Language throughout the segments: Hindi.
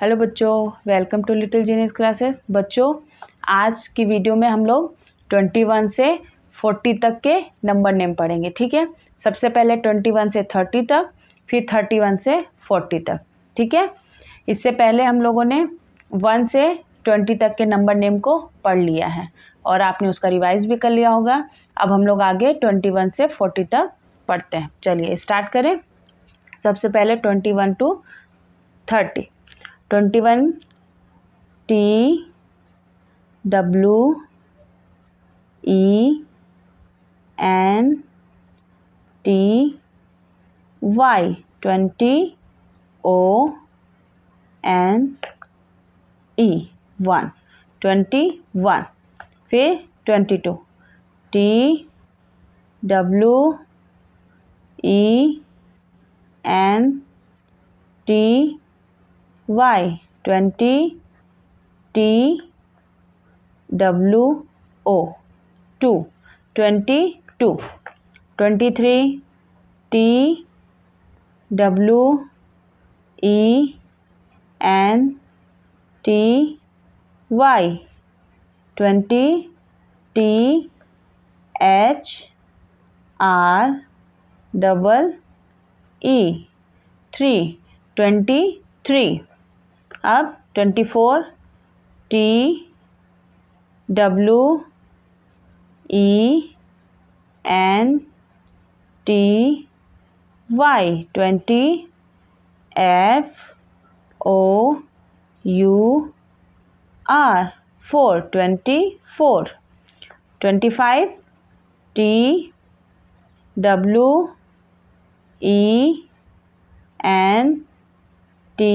हेलो बच्चों welcome to little genius classes बच्चों आज की वीडियो में हम लोग ट्वेंटी वन से फोर्टी तक के नंबर नेम पढ़ेंगे ठीक है सबसे पहले ट्वेंटी वन से थर्टी तक फिर थर्टी वन से फोर्टी तक ठीक है इससे पहले हम लोगों ने वन से ट्वेंटी तक के नंबर नेम को पढ़ लिया है और आपने उसका रिवाइज भी कर लिया होगा अब हम लोग आगे ट्वेंटी वन से फोर्टी तक पढ़ते हैं चलिए स्टार्ट करें सबसे पहले twenty one two thirty twenty one T W E N T Y twenty O N E one twenty one फिर twenty two T W E N T Y twenty T W O two twenty two twenty three T W E N T Y twenty T H R double E three twenty three अब twenty four T W E N T Y twenty F O U are four twenty four twenty five T W E N T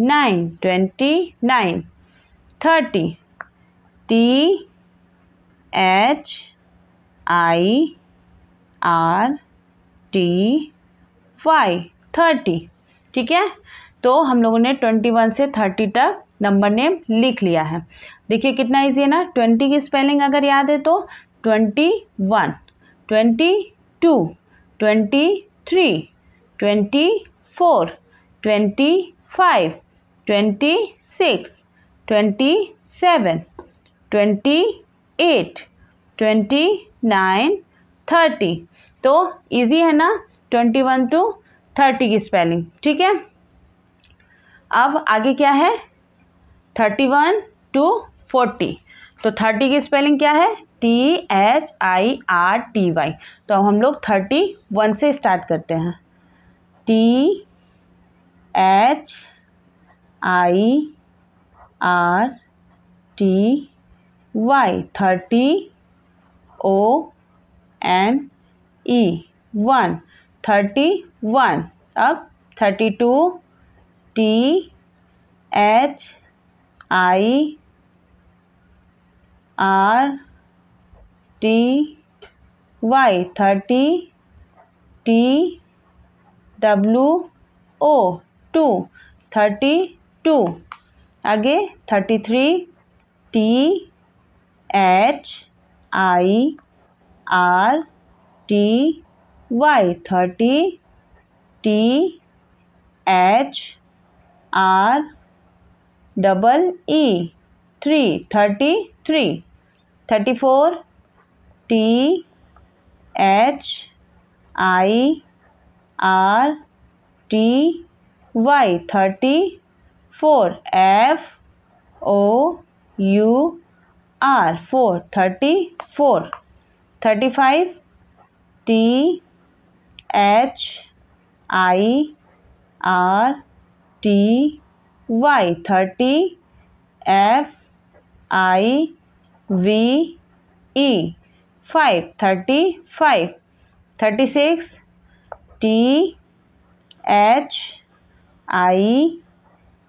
nine twenty nine thirty T H I R T five thirty ठीक है तो हम लोगों ने ट्वेंटी वन से थर्टी तक नंबर नेम लिख लिया है देखिए कितना इजी है ना ट्वेंटी की स्पेलिंग अगर याद है तो twenty one twenty two twenty three twenty four twenty five twenty six twenty seven twenty eight twenty nine thirty तो इजी है ना ट्वेंटी वन टू थर्टी की स्पेलिंग ठीक है अब आगे क्या है थर्टी वन टू फोर्टी तो थर्टी की स्पेलिंग क्या है T H I R T Y तो अब हम लोग थर्टी वन से स्टार्ट करते हैं T I R T Y thirty O N E one thirty one अब thirty two T H I R T Y thirty T W O two thirty two आगे thirty three T H I R T Y thirty T H R double E three thirty three thirty four T H I R T Y thirty four F O U R four thirty four thirty five T H I R T Y thirty F I V E five thirty five thirty six T H I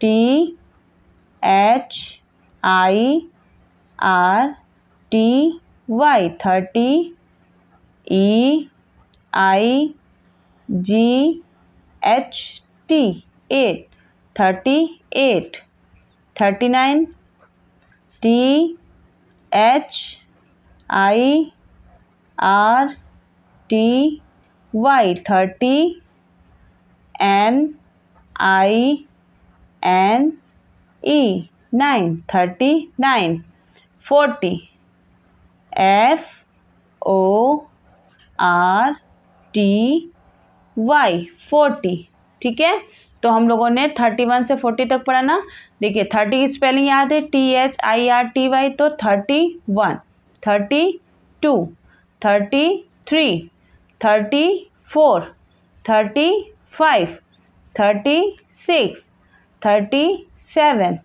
T H I R T Y thirty E I G H T eight thirty eight thirty nine T H I R T Y thirty N I N E nine thirty nine forty F O R T Y forty ठीक है तो हम लोगों ने थर्टी वन से फोर्टी तक पढ़ा ना देखिए थर्टी की स्पेलिंग याद है T H I R T Y तो thirty one thirty two thirty three thirty four thirty five thirty six thirty seven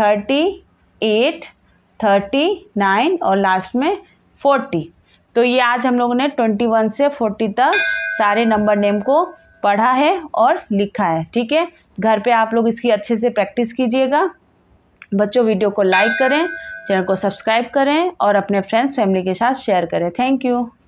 thirty eight thirty nine और लास्ट में फोर्टी तो ये आज हम लोगों ने ट्वेंटी वन से फोर्टी तक सारे नंबर नेम को पढ़ा है और लिखा है ठीक है घर पे आप लोग इसकी अच्छे से प्रैक्टिस कीजिएगा बच्चों वीडियो को लाइक करें चैनल को सब्सक्राइब करें और अपने फ्रेंड्स फैमिली के साथ शेयर करें थैंक यू